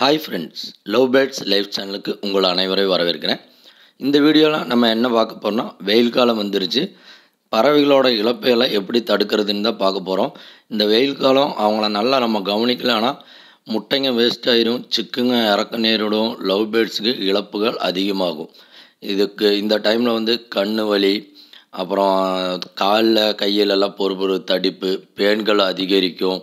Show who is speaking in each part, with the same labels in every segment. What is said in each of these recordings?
Speaker 1: hi friends love birds life சேனலுக்கு உங்கள் அனைவரையும் வரவேற்கிறேன் இந்த வீடியோவில் நம்ம என்ன பார்க்க போகிறோம்னா வெயில் காலம் வந்துருச்சு பறவைகளோட இழப்பைகளை எப்படி தடுக்கிறதுன்னு தான் பார்க்க போகிறோம் இந்த வெயில் காலம் அவங்கள நல்லா நம்ம கவனிக்கல முட்டைங்க வேஸ்ட் ஆயிரும் சிக்குங்க இறக்க நேரிடும் லவ் பேர்ட்ஸுக்கு இழப்புகள் அதிகமாகும் இதுக்கு இந்த டைமில் வந்து கண் வலி அப்புறம் காலில் கையிலெல்லாம் பொறுப்பொரு தடிப்பு பேன்கள் அதிகரிக்கும்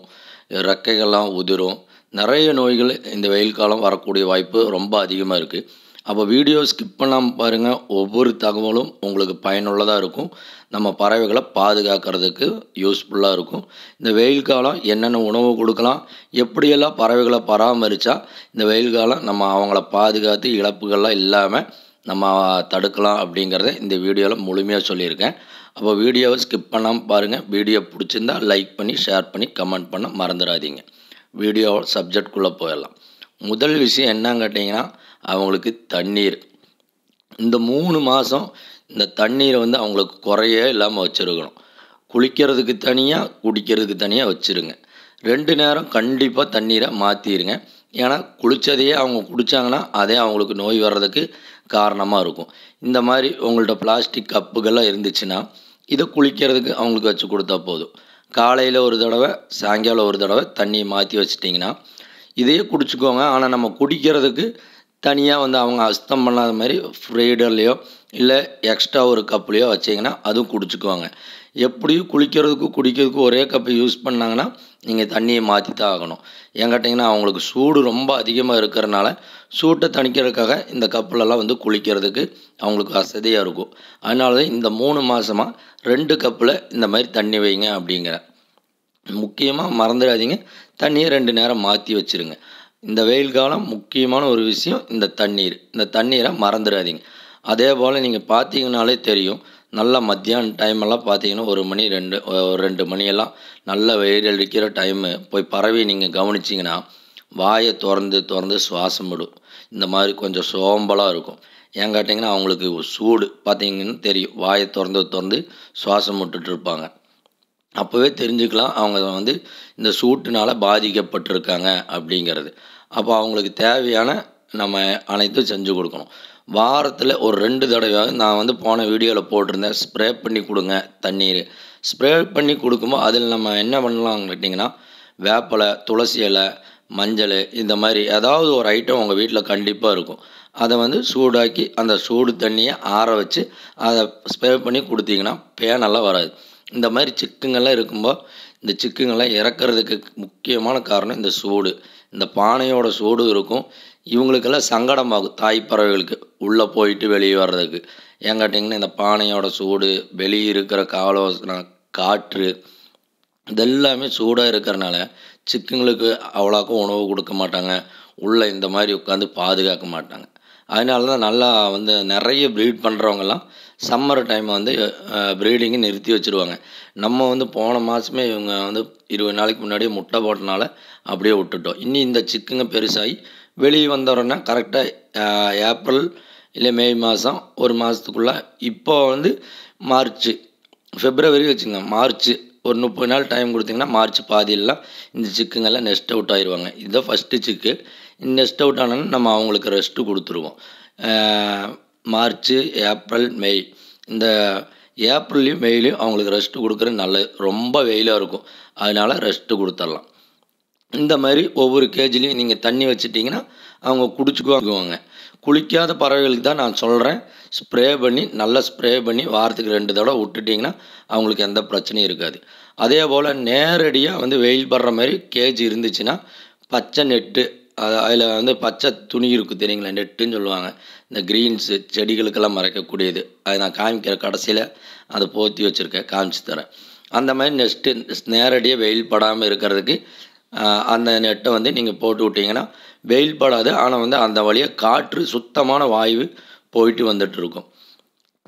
Speaker 1: ரெக்கைகள்லாம் உதிரும் நிறைய நோய்கள் இந்த வெயில் காலம் வரக்கூடிய வாய்ப்பு ரொம்ப அதிகமாக இருக்குது அப்போ வீடியோ ஸ்கிப் பண்ணாமல் பாருங்கள் ஒவ்வொரு தகவலும் உங்களுக்கு பயனுள்ளதாக இருக்கும் நம்ம பறவைகளை பாதுகாக்கிறதுக்கு யூஸ்ஃபுல்லாக இருக்கும் இந்த வெயில் காலம் என்னென்ன உணவு கொடுக்கலாம் எப்படியெல்லாம் பறவைகளை பராமரித்தா இந்த வெயில் காலம் நம்ம அவங்கள பாதுகாத்து இழப்புகள்லாம் இல்லாமல் நம்ம தடுக்கலாம் அப்படிங்கிறத இந்த வீடியோவில் முழுமையாக சொல்லியிருக்கேன் அப்போ வீடியோவை ஸ்கிப் பண்ணாமல் பாருங்கள் வீடியோ பிடிச்சிருந்தால் லைக் பண்ணி ஷேர் பண்ணி கமெண்ட் பண்ண மறந்துடாதீங்க வீடியோ சப்ஜெக்ட்குள்ளே போயிடலாம் முதல் விஷயம் என்னங்க கேட்டிங்கன்னா அவங்களுக்கு தண்ணீர் இந்த மூணு மாதம் இந்த தண்ணீரை வந்து அவங்களுக்கு குறையே இல்லாமல் வச்சுருக்கணும் குளிக்கிறதுக்கு தனியாக குடிக்கிறதுக்கு தனியாக வச்சுருங்க ரெண்டு நேரம் கண்டிப்பாக தண்ணீரை மாற்றிடுங்க ஏன்னா குளித்ததையே அவங்க குடித்தாங்கன்னா அதே அவங்களுக்கு நோய் வர்றதுக்கு காரணமாக இருக்கும் இந்த மாதிரி உங்கள்கிட்ட பிளாஸ்டிக் கப்புகள்லாம் இருந்துச்சுன்னா இதை குளிக்கிறதுக்கு அவங்களுக்கு வச்சு கொடுத்தா போதும் காலையில் ஒரு தடவை சாயங்காலம் ஒரு தடவை தண்ணியை மாற்றி வச்சிட்டிங்கன்னா இதையே குடிச்சிக்கோங்க ஆனால் நம்ம குடிக்கிறதுக்கு தனியாக வந்து அவங்க அஸ்தம் பண்ணாத மாதிரி ஃப்ரீடர்லேயோ இல்லை எக்ஸ்ட்ரா ஒரு கப்புலையோ வச்சிங்கன்னா அதுவும் குடிச்சிக்குவாங்க எப்படியும் குளிக்கிறதுக்கும் குடிக்கிறதுக்கும் ஒரே கப்பை யூஸ் பண்ணாங்கன்னா நீங்கள் தண்ணியை மாற்றி தான் ஆகணும் ஏன் கேட்டிங்கன்னா அவங்களுக்கு சூடு ரொம்ப அதிகமாக இருக்கிறனால சூட்டை தணிக்கிறதுக்காக இந்த கப்புலெல்லாம் வந்து குளிக்கிறதுக்கு அவங்களுக்கு வசதியாக இருக்கும் அதனால தான் இந்த மூணு மாதமாக ரெண்டு கப்பில் இந்த மாதிரி தண்ணி வைங்க அப்படிங்கிற முக்கியமாக மறந்துடாதீங்க தண்ணியை ரெண்டு நேரம் மாற்றி வச்சுருங்க இந்த வெயில் காலம் முக்கியமான ஒரு விஷயம் இந்த தண்ணீர் இந்த தண்ணீரை மறந்துடாதீங்க அதே போல் நீங்கள் பார்த்தீங்கனாலே தெரியும் நல்ல மத்தியான டைமெல்லாம் பார்த்தீங்கன்னா ஒரு மணி ரெண்டு ஒரு ரெண்டு மணியெல்லாம் நல்ல வெயில் அடிக்கிற டைமு போய் பறவை நீங்கள் கவனிச்சிங்கன்னா வாயை திறந்து திறந்து சுவாசம் விடும் இந்த மாதிரி கொஞ்சம் சோம்பலாக இருக்கும் ஏன் கேட்டிங்கன்னா அவங்களுக்கு சூடு பார்த்தீங்கன்னு தெரியும் வாயை திறந்து திறந்து சுவாசம் விட்டுட்டு இருப்பாங்க அப்போவே தெரிஞ்சுக்கலாம் அவங்க வந்து இந்த சூட்டுனால் பாதிக்கப்பட்டிருக்காங்க அப்படிங்கிறது அப்போ அவங்களுக்கு தேவையான நம்ம அனைத்தும் செஞ்சு கொடுக்கணும் வாரத்தில் ஒரு ரெண்டு தடவை நான் வந்து போன வீடியோவில் போட்டிருந்தேன் ஸ்ப்ரே பண்ணி கொடுங்க தண்ணீர் ஸ்ப்ரே பண்ணி கொடுக்கும்போது அதில் நம்ம என்ன பண்ணலாம் கேட்டிங்கன்னா வேப்பலை துளசி இலை மஞ்சள் இந்த மாதிரி ஏதாவது ஒரு ஐட்டம் உங்கள் வீட்டில் கண்டிப்பாக இருக்கும் அதை வந்து சூடாக்கி அந்த சூடு தண்ணியை ஆற வச்சு அதை ஸ்ப்ரே பண்ணி கொடுத்தீங்கன்னா பேனெல்லாம் வராது இந்த மாதிரி சிக்குங்கள்லாம் இருக்கும்போது இந்த சிக்குங்கள்லாம் இறக்கிறதுக்கு முக்கியமான காரணம் இந்த சூடு இந்த பானையோட சூடு இருக்கும் இவங்களுக்கெல்லாம் சங்கடமாகும் தாய் பறவைகளுக்கு உள்ளே போயிட்டு வெளியே வர்றதுக்கு ஏன் கேட்டிங்கன்னா இந்த பானையோட சூடு வெளியே இருக்கிற காலோசனம் காற்று இதெல்லாமே சூடாக இருக்கிறனால சிக்குங்களுக்கு அவ்வளோக்கும் உணவு கொடுக்க மாட்டாங்க உள்ளே இந்த மாதிரி உட்காந்து பாதுகாக்க மாட்டாங்க அதனால தான் நல்லா வந்து நிறைய ப்ரீட் பண்ணுறவங்கெல்லாம் சம்மர் டைம் வந்து ப்ரீடிங்கை நிறுத்தி வச்சுருவாங்க நம்ம வந்து போன மாதமே இவங்க வந்து இருபது நாளைக்கு முன்னாடியே முட்டை போட்டனால அப்படியே விட்டுட்டோம் இனி இந்த சிக்குங்க பெருசாகி வெளியே வந்தோடனே கரெக்டாக ஏப்ரல் இல்லை மே மாதம் ஒரு மாதத்துக்குள்ளே இப்போ வந்து மார்ச் ஃபெப்ரவரி வச்சுங்க மார்ச் ஒரு முப்பது நாள் டைம் கொடுத்திங்கன்னா மார்ச் பாதியிலலாம் இந்த சிக்குங்கெல்லாம் நெஸ்ட் அவுட் ஆயிடுவாங்க இதுதான் ஃபஸ்ட்டு சிக்கு நெஸ்ட் அவுட் ஆனோன்னு நம்ம அவங்களுக்கு ரெஸ்ட்டு கொடுத்துருவோம் மார்ச் ஏப்ரல் மே இந்த ஏப்ரல்லையும் மெயிலையும் அவங்களுக்கு ரெஸ்ட்டு கொடுக்குறது நல்லது ரொம்ப வெயிலாக இருக்கும் அதனால் ரெஸ்ட்டு கொடுத்துடலாம் இந்த மாதிரி ஒவ்வொரு கேஜிலையும் நீங்கள் தண்ணி வச்சுட்டிங்கன்னா அவங்க குடிச்சுக்குவாங்க குளிக்காத பறவைகளுக்கு தான் நான் சொல்கிறேன் ஸ்ப்ரே பண்ணி நல்லா ஸ்ப்ரே பண்ணி வாரத்துக்கு ரெண்டு தடவை விட்டுட்டிங்கன்னா அவங்களுக்கு எந்த பிரச்சனையும் இருக்காது அதே போல் நேரடியாக வந்து வெயில் படுற மாதிரி கேஜ் இருந்துச்சுன்னா பச்சை நெட்டு அது அதில் வந்து பச்சை துணி இருக்குது தெரியுங்களா நெட்டுன்னு சொல்லுவாங்க இந்த க்ரீன்ஸு செடிகளுக்கெல்லாம் மறைக்கக்கூடியது அதை நான் காமிக்கிற கடைசியில் அதை போற்றி வச்சுருக்கேன் காமிச்சு தரேன் அந்த மாதிரி நெக்ஸ்ட்டு நேரடியாக வெயில் படாமல் இருக்கிறதுக்கு அந்த நெட்டை வந்து நீங்கள் போட்டு விட்டிங்கன்னா வெயில் படாது ஆனால் வந்து அந்த வழியாக காற்று சுத்தமான வாயு போயிட்டு வந்துட்டுருக்கும்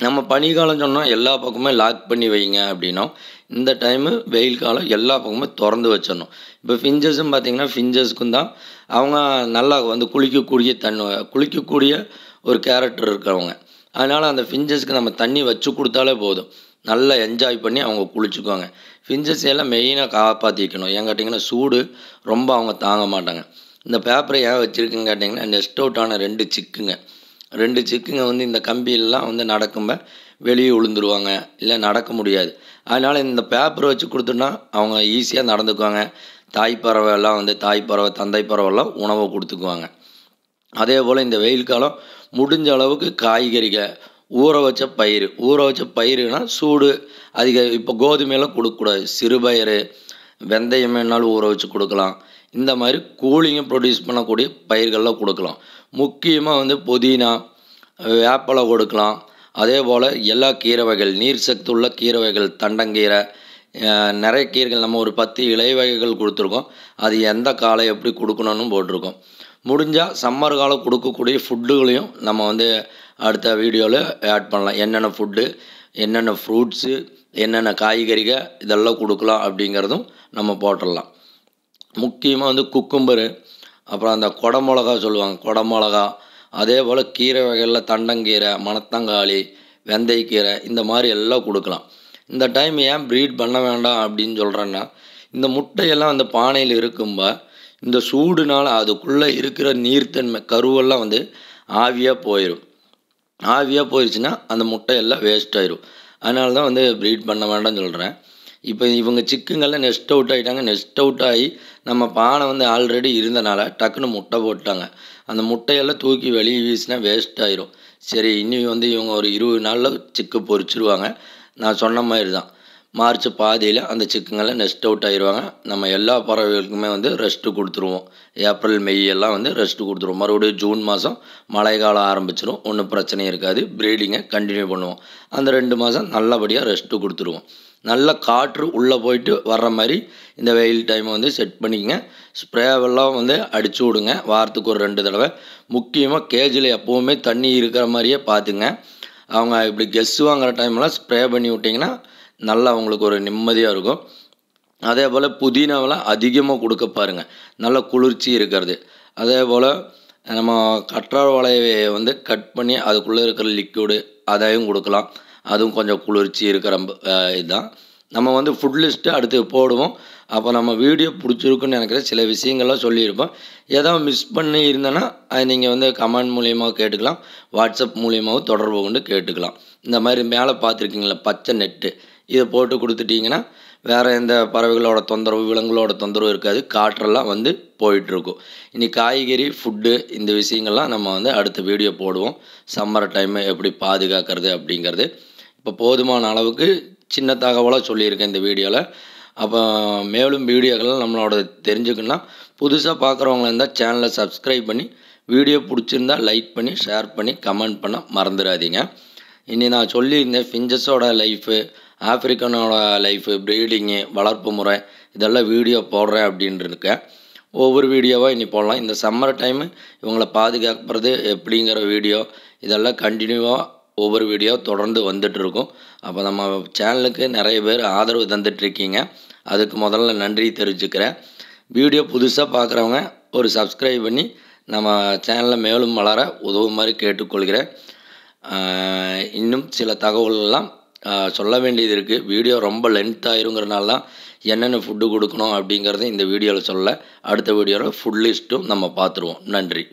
Speaker 1: நம்ம பனிக்காலம் சொன்னால் எல்லா பக்கமுமே லாக் பண்ணி வைங்க அப்படின்னா இந்த டைமு வெயில் காலம் எல்லா பக்கமும் திறந்து வச்சிடணும் இப்போ ஃபிஞ்சஸும் பார்த்திங்கன்னா ஃபிஞ்சஸ்க்கும் தான் அவங்க நல்லா வந்து குளிக்கக்கூடிய தண்ணி குளிக்கக்கூடிய ஒரு கேரக்டர் இருக்கிறவங்க அதனால் அந்த ஃபிஞ்சஸ்க்கு நம்ம தண்ணி வச்சு கொடுத்தாலே போதும் நல்லா என்ஜாய் பண்ணி அவங்க குளிச்சுக்குவாங்க ஃபிஞ்சஸ் எல்லாம் மெயினாக காப்பாற்றிக்கணும் ஏன் கேட்டிங்கன்னா சூடு ரொம்ப அவங்க தாங்க மாட்டாங்க இந்த பேப்பரை ஏன் வச்சுருக்குன்னு கேட்டிங்கன்னா நெஸ்ட் அவுட் ஆன ரெண்டு சிக்குங்க ரெண்டு சிக்குங்க வந்து இந்த கம்பியிலலாம் வந்து நடக்கும்ப வெளியே விழுந்துருவாங்க இல்லை நடக்க முடியாது அதனால் இந்த பேப்பரை வச்சு கொடுத்தோன்னா அவங்க ஈஸியாக நடந்துக்குவாங்க தாய் பறவை எல்லாம் வந்து தாய் பறவை தந்தை பறவைலாம் உணவை கொடுத்துக்குவாங்க அதே போல் இந்த வெயில் காலம் முடிஞ்ச அளவுக்கு காய்கறிகள் ஊற வச்ச பயிர் ஊற வச்ச பயிர்னால் சூடு அதிக இப்போ கோதுமையெல்லாம் கொடுக்கக்கூடாது சிறுபயிறு வெந்தயம் வேணாலும் ஊற வச்சு கொடுக்கலாம் இந்த மாதிரி கூலிங்கை ப்ரொடியூஸ் பண்ணக்கூடிய பயிர்கள்லாம் கொடுக்கலாம் முக்கியமாக வந்து புதினா வேப்பலை கொடுக்கலாம் அதே போல் எல்லா கீரை வகைகள் நீர் சக்தி உள்ள கீரை வகைகள் தண்டங்கீரை நிறைய கீரைகள் நம்ம ஒரு பத்து இலை வகைகள் கொடுத்துருக்கோம் அது எந்த காலை எப்படி கொடுக்கணும்னு போட்டிருக்கோம் முடிஞ்சால் சம்மர் காலம் கொடுக்கக்கூடிய ஃபுட்டுகளையும் நம்ம வந்து அடுத்த வீடியோவில் ஆட் பண்ணலாம் என்னென்ன ஃபுட்டு என்னென்ன ஃப்ரூட்ஸு என்னென்ன காய்கறிகள் இதெல்லாம் கொடுக்கலாம் அப்படிங்கிறதும் நம்ம போட்டுடலாம் முக்கியமாக வந்து குக்கும்பர் அப்புறம் அந்த குடமிளகா சொல்லுவாங்க குடமிளகா அதே போல் கீரை வகைகளில் தண்டங்கீரை மணத்தங்காளி வெந்தயக்கீரை இந்த மாதிரி எல்லாம் கொடுக்கலாம் இந்த டைம் ஏன் ப்ரீட் பண்ண வேண்டாம் அப்படின்னு சொல்கிறேன்னா இந்த முட்டையெல்லாம் அந்த பானையில் இருக்கும்போது இந்த சூடுனால் அதுக்குள்ளே இருக்கிற நீர்த்தன்மை கருவெல்லாம் வந்து ஆவியாக போயிடும் ஆவியாக போயிடுச்சுன்னா அந்த முட்டையெல்லாம் வேஸ்ட் ஆயிரும் அதனால தான் வந்து ப்ரீட் பண்ண வேண்டாம்னு சொல்கிறேன் இப்போ இவங்க சிக்குங்கள்லாம் நெஸ்ட் அவுட் ஆகிட்டாங்க நெஸ்ட் அவுட் ஆகி நம்ம பானை வந்து ஆல்ரெடி இருந்தனால டக்குன்னு முட்டை போட்டாங்க அந்த முட்டையெல்லாம் தூக்கி வெளியே வீசினா வேஸ்ட் ஆயிரும் சரி இனி வந்து இவங்க ஒரு இருபது நாளில் சிக்கு பொறிச்சிருவாங்க நான் சொன்ன மாதிரி தான் மார்ச் பாதியில் அந்த சிக்கங்கள்லாம் நெஸ்ட் அவுட் ஆயிடுவாங்க நம்ம எல்லா பறவைகளுக்குமே வந்து ரெஸ்ட்டு கொடுத்துருவோம் ஏப்ரல் மெய் எல்லாம் வந்து ரெஸ்ட்டு கொடுத்துருவோம் மறுபடியும் ஜூன் மாதம் மழை காலம் ஆரம்பிச்சிடும் ஒன்றும் பிரச்சனையும் இருக்காது ப்ரீடிங்கை கண்டினியூ பண்ணுவோம் அந்த ரெண்டு மாதம் நல்லபடியாக ரெஸ்ட்டு கொடுத்துருவோம் நல்ல காற்று உள்ளே போயிட்டு வர்ற மாதிரி இந்த வெயில் டைம் வந்து செட் பண்ணிக்கங்க ஸ்ப்ரேவெல்லாம் வந்து அடிச்சு விடுங்க வாரத்துக்கு ஒரு ரெண்டு தடவை முக்கியமாக கேஜில் எப்போவுமே தண்ணி இருக்கிற மாதிரியே பார்த்துங்க அவங்க இப்படி கெஸ்ஸு வாங்குகிற டைம்லாம் ஸ்ப்ரே பண்ணி விட்டிங்கன்னா நல்லா அவங்களுக்கு ஒரு நிம்மதியாக இருக்கும் அதே போல் புதினாவெலாம் அதிகமாக கொடுக்க பாருங்கள் நல்ல குளிர்ச்சி இருக்கிறது அதே போல் நம்ம கற்றாழ் வாழையை வந்து கட் பண்ணி அதுக்குள்ளே இருக்கிற லிக்யூடு அதையும் கொடுக்கலாம் அதுவும் கொஞ்சம் குளிர்ச்சி இருக்கிற இதுதான் நம்ம வந்து ஃபுட் லிஸ்ட்டு அடுத்து போடுவோம் அப்போ நம்ம வீடியோ பிடிச்சிருக்குன்னு நினைக்கிற சில விஷயங்கள்லாம் சொல்லியிருப்போம் ஏதாவது மிஸ் பண்ணி இருந்தேன்னா அது நீங்கள் வந்து கமெண்ட் மூலியமாக கேட்டுக்கலாம் வாட்ஸ்அப் மூலியமாகவும் தொடர்பு கொண்டு கேட்டுக்கலாம் இந்த மாதிரி மேலே பார்த்துருக்கீங்களா பச்சை நெட்டு இதை போட்டு கொடுத்துட்டிங்கன்னா வேறு எந்த பறவைகளோட தொந்தரவு விலங்குகளோட தொந்தரவு இருக்காது காற்றெல்லாம் வந்து போயிட்டுருக்கும் இனி காய்கறி ஃபுட்டு இந்த விஷயங்கள்லாம் நம்ம வந்து அடுத்த வீடியோ போடுவோம் சம்மர் டைமு எப்படி பாதுகாக்கிறது அப்படிங்கிறது இப்போ போதுமான அளவுக்கு சின்ன தகவலாக சொல்லியிருக்கேன் இந்த வீடியோவில் அப்போ மேலும் வீடியோக்கள்லாம் நம்மளோட தெரிஞ்சுக்கணும்னா புதுசாக பார்க்குறவங்க இருந்தால் சேனலை சப்ஸ்கிரைப் பண்ணி வீடியோ பிடிச்சிருந்தா லைக் பண்ணி ஷேர் பண்ணி கமெண்ட் பண்ண மறந்துடாதீங்க இனி நான் சொல்லியிருந்தேன் ஃபிஞ்சஸோட லைஃபு ஆப்பிரிக்கனோட லைஃபு ப்ரீடிங்கு வளர்ப்பு முறை இதெல்லாம் வீடியோ போடுறேன் அப்படின்ட்டுருக்கேன் ஒவ்வொரு வீடியோவாக இனி போடலாம் இந்த சம்மர் டைமு இவங்களை பாதுகாக்கிறது எப்படிங்கிற வீடியோ இதெல்லாம் கண்டினியூவாக ஒவ்வொரு வீடியோ தொடர்ந்து வந்துட்டுருக்கும் அப்போ நம்ம சேனலுக்கு நிறைய பேர் ஆதரவு தந்துட்டுருக்கீங்க அதுக்கு முதல்ல நன்றி தெரிஞ்சுக்கிறேன் வீடியோ புதுசாக பார்க்குறவங்க ஒரு சப்ஸ்கிரைப் பண்ணி நம்ம சேனலை மேலும் வளர உதவு மாதிரி கேட்டுக்கொள்கிறேன் இன்னும் சில தகவல்கள்லாம் சொல்ல வேண்டியது இருக்குது வீடியோ ரொம்ப லென்த் ஆயிருங்கிறனால தான் என்னென்ன ஃபுட்டு கொடுக்கணும் அப்படிங்கிறத இந்த வீடியோவில் சொல்ல அடுத்த வீடியோவில் ஃபுட் லிஸ்ட்டும் நம்ம பார்த்துருவோம் நன்றி